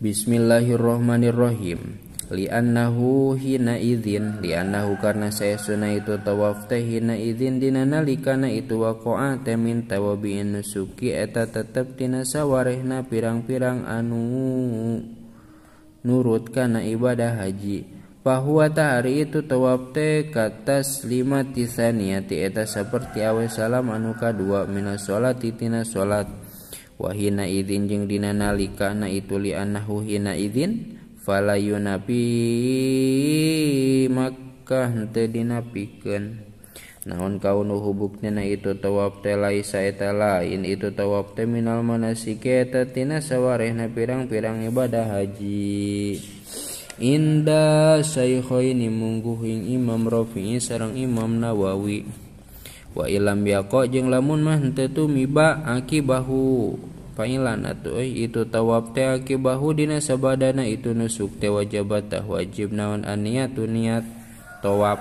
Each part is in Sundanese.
Bismillahirromanirrohimliannau hinzinana karena saya sunai itutawa hinzin ituki eta tetap tinasa warehna pirang-pirang anu nurut karena ibadah haji bahwa tahari itutawate katas 5tis niatieta seperti awe salam anuka dua Min salaatitina salaati wahina idin jeng dina nalika na itu li anahu hina idin falayu nabi maka henteu dinapikeun naon hubuknya na itu tawab te laisa eta lain itu tawab te minal manasike eta tina sawarehna pirang-pirang ibadah haji Inda ini mungguhing Imam rofi, sarang Imam Nawawi wa ilam yaqo jeng lamun mah miba aki bahu. siapa painanuh itu tawawabte akibahu dina sababaana itu nusuk tewajabaah wajib naon ananiatu niat towab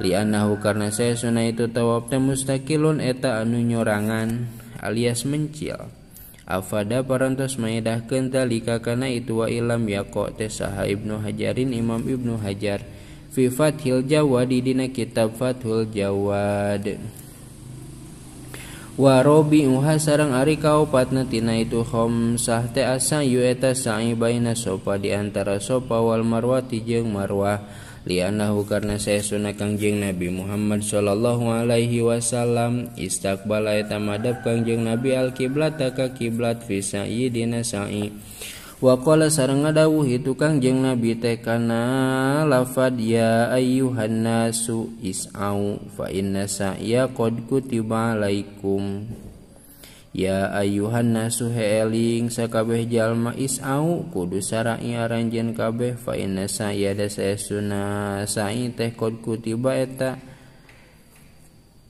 li nahu karena saya sunnah itu tawawabte mustakilun eta anu nyoorangan alias mencil afada parantos medah kenta lika karena itu wa ilam ya kok tes sahbnu Hajarin Imam Ibnu Hajar Vifat H Jawa didina kitab Fathhul Jawa robi Muha sarang ari kauu patnatina itu home sahte asasayueta sai baiina sopa diantara sopa wal marwati jeng marwahliananakarna sayauna kangjing nabi Muhammad Shallallahu Alaihi Wasallam Iistaq balaetamadab kangjing nabi Al-kiblattaka kiblat visaiyi dina sai' wa sa nga dawu itu kan jeng nabi te kana lafatd ya ay su is fadku aalaikum ya ayuhan na suhelling sa kabeh jalma isau kudu sa ranjen kabeh fadku tibaeta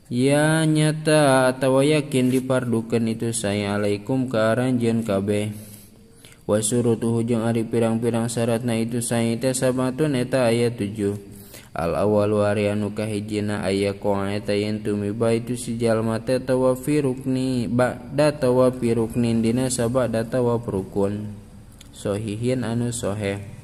ya nyata tawa yakin diparduukan itu saya aalaikum kearanjen kabeh. siapa suru tuhujung Ari pirang-pirarang syarat na itu saiita sabunta ayat 7. Al-awal luarian nuuka hijjina aya koeta yen tumi ba itu sejajallmata wa firukni bak data wa piruk ni dina sab data wa perkun. Sohihin anu sohe.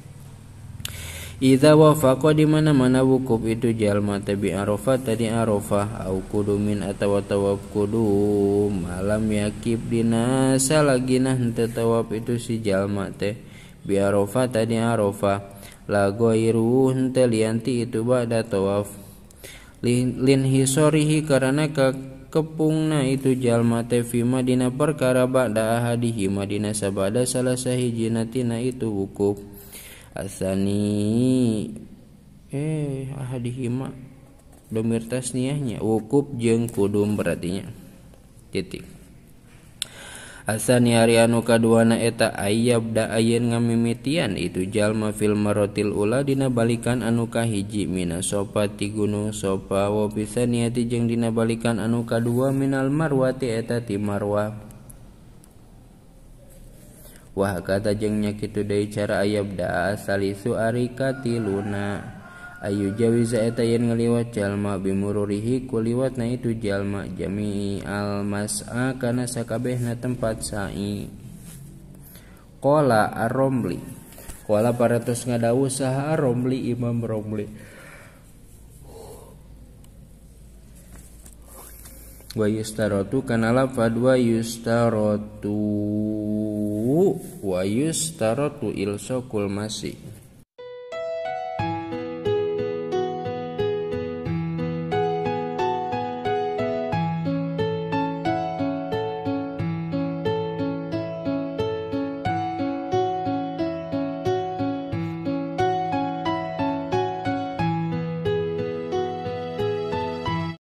Idza wafaqa di mana-mana wukuf itu jalma tabi arafah tadi arafah au kudumin atau tawaf kudum malam yakib dina salagina henteu tawaf itu si jalma teh bi arafah tadi arafah la ghairu henteu lianti itu ba'da tawaf lin, lin hisorihi karena ke kepungna itu jalma teh fi dina perkara ba'da ahadihi madina sabada salah sahijina tina itu wukuf asani eh dia demir tas niahnyawukup jeng kudum berartinya titik asani hari Anukaduanaeta ayaabdaen ngamimitian itu jalma film rotil Uula dinbalikkan anuka hiji Min sopati gunung sopawo bisa niating dinbalikkan anuka dua Minal marwati eta timarrwafi Wah kata jengnya kitu dari cara ayab daa salisu ari luna Ayu jawi eta yen ngeliwat jalma bimururihi kuliwat na itu jalma jami al karena kana na tempat sa'i Kola aromli romli Kola paratos ngadawu saha romli imam romli wa yustarotu kana lafad wa yustarotu wa yustarotu ilsokul masih